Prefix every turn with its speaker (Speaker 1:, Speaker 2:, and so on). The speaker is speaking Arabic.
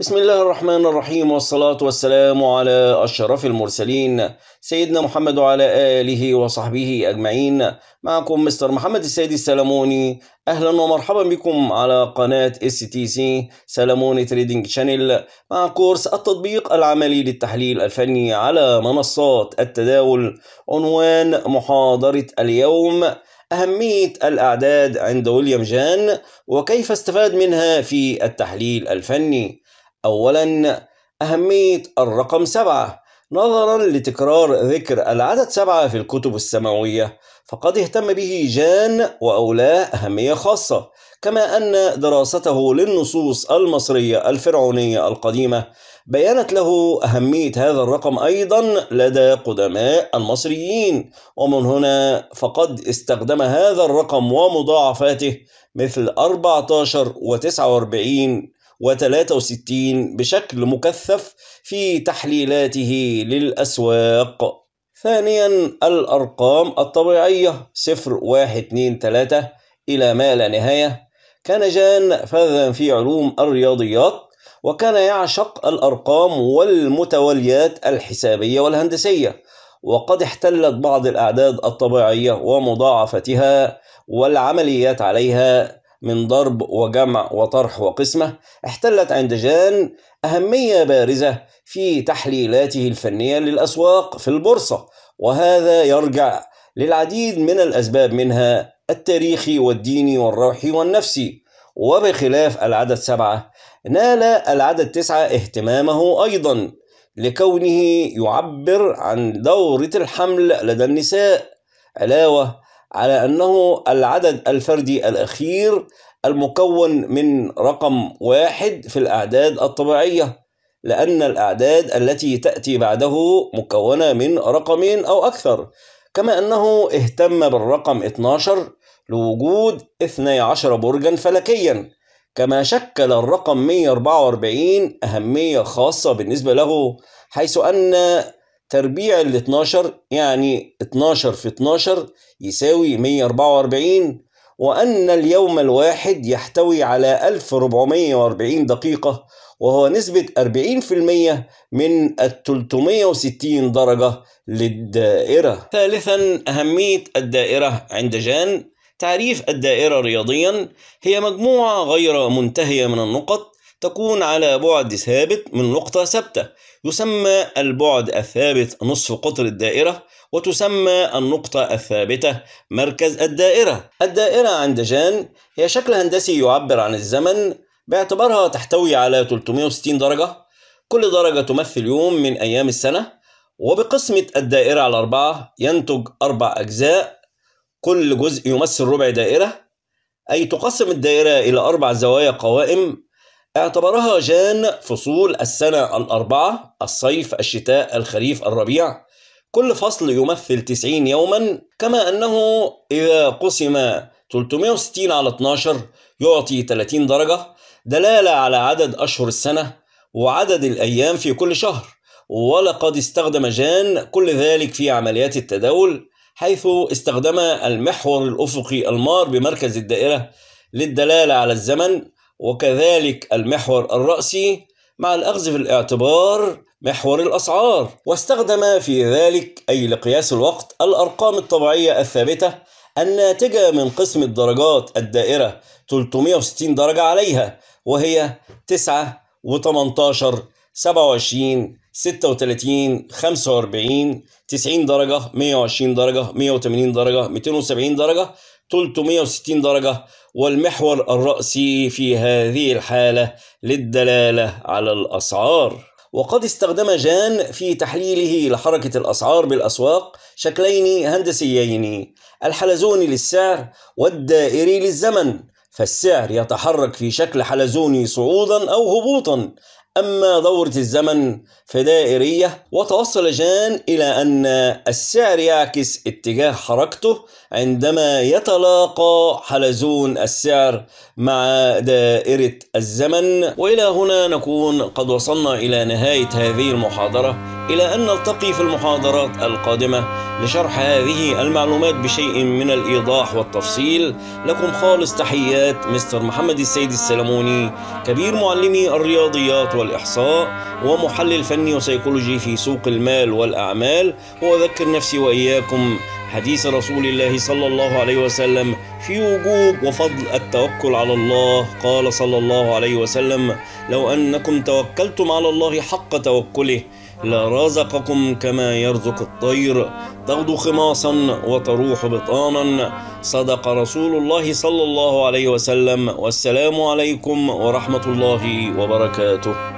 Speaker 1: بسم الله الرحمن الرحيم والصلاة والسلام على أشرف المرسلين سيدنا محمد وعلى آله وصحبه أجمعين معكم مستر محمد السيد السلموني أهلا ومرحبا بكم على قناة اس تي سي سلموني تريدينج شانل مع كورس التطبيق العملي للتحليل الفني على منصات التداول عنوان محاضرة اليوم أهمية الأعداد عند ويليام جان وكيف استفاد منها في التحليل الفني أولا أهمية الرقم سبعة نظرا لتكرار ذكر العدد سبعة في الكتب السماوية فقد اهتم به جان وأولاه أهمية خاصة كما أن دراسته للنصوص المصرية الفرعونية القديمة بيانت له أهمية هذا الرقم أيضا لدى قدماء المصريين ومن هنا فقد استخدم هذا الرقم ومضاعفاته مثل 14 و49 و63 بشكل مكثف في تحليلاته للأسواق ثانيا الأرقام الطبيعية 0 1 2 3 إلى ما لا نهاية كان جان فذا في علوم الرياضيات وكان يعشق الأرقام والمتوليات الحسابية والهندسية وقد احتلت بعض الأعداد الطبيعية ومضاعفتها والعمليات عليها من ضرب وجمع وطرح وقسمة احتلت عند جان أهمية بارزة في تحليلاته الفنية للأسواق في البورصة وهذا يرجع للعديد من الأسباب منها التاريخي والديني والروحي والنفسي وبخلاف العدد سبعة نال العدد تسعة اهتمامه أيضا لكونه يعبر عن دورة الحمل لدى النساء علاوة على أنه العدد الفردي الأخير المكون من رقم واحد في الأعداد الطبيعية لأن الأعداد التي تأتي بعده مكونة من رقمين أو أكثر كما أنه اهتم بالرقم 12 لوجود 12 برجا فلكيا كما شكل الرقم 144 أهمية خاصة بالنسبة له حيث أن تربيع ال 12 يعني 12 في 12 يساوي 144 وأن اليوم الواحد يحتوي على 1440 دقيقة وهو نسبة 40% من ال 360 درجة للدائرة. ثالثا أهمية الدائرة عند جان تعريف الدائرة رياضيا هي مجموعة غير منتهية من النقط تكون على بعد ثابت من نقطة ثابتة يسمى البعد الثابت نصف قطر الدائرة وتسمى النقطة الثابتة مركز الدائرة الدائرة عند جان هي شكل هندسي يعبر عن الزمن باعتبارها تحتوي على 360 درجة كل درجة تمثل يوم من أيام السنة وبقسمة الدائرة على أربعة ينتج أربع أجزاء كل جزء يمثل ربع دائرة أي تقسم الدائرة إلى أربع زوايا قوائم اعتبرها جان فصول السنة الأربعة الصيف الشتاء الخريف الربيع كل فصل يمثل 90 يوما كما أنه إذا قسم 360 على 12 يعطي 30 درجة دلالة على عدد أشهر السنة وعدد الأيام في كل شهر ولقد استخدم جان كل ذلك في عمليات التداول حيث استخدم المحور الأفقي المار بمركز الدائرة للدلالة على الزمن وكذلك المحور الرأسي مع الأخذ في الاعتبار محور الأسعار واستخدم في ذلك أي لقياس الوقت الأرقام الطبيعية الثابتة الناتجة من قسم الدرجات الدائرة 360 درجة عليها وهي 9 و18 27 36 45 90 درجة 120 درجة 180 درجة 270 درجة 360 درجة والمحور الرأسي في هذه الحالة للدلالة على الأسعار وقد استخدم جان في تحليله لحركة الأسعار بالأسواق شكلين هندسيين الحلزوني للسعر والدائري للزمن فالسعر يتحرك في شكل حلزوني صعودا أو هبوطا أما دورة الزمن فدائرية وتوصل جان إلى أن السعر يعكس اتجاه حركته عندما يتلاقى حلزون السعر مع دائرة الزمن وإلى هنا نكون قد وصلنا إلى نهاية هذه المحاضرة إلى أن نلتقي في المحاضرات القادمة لشرح هذه المعلومات بشيء من الإيضاح والتفصيل لكم خالص تحيات مستر محمد السيد السلموني كبير معلمي الرياضيات والإحصاء ومحلل فني وسيكولوجي في سوق المال والأعمال وأذكر نفسي وإياكم حديث رسول الله صلى الله عليه وسلم في وجوب وفضل التوكل على الله قال صلى الله عليه وسلم لو أنكم توكلتم على الله حق توكله لرزقكم كما يرزق الطير تغدو خماصا وتروح بطانا صدق رسول الله صلى الله عليه وسلم والسلام عليكم ورحمة الله وبركاته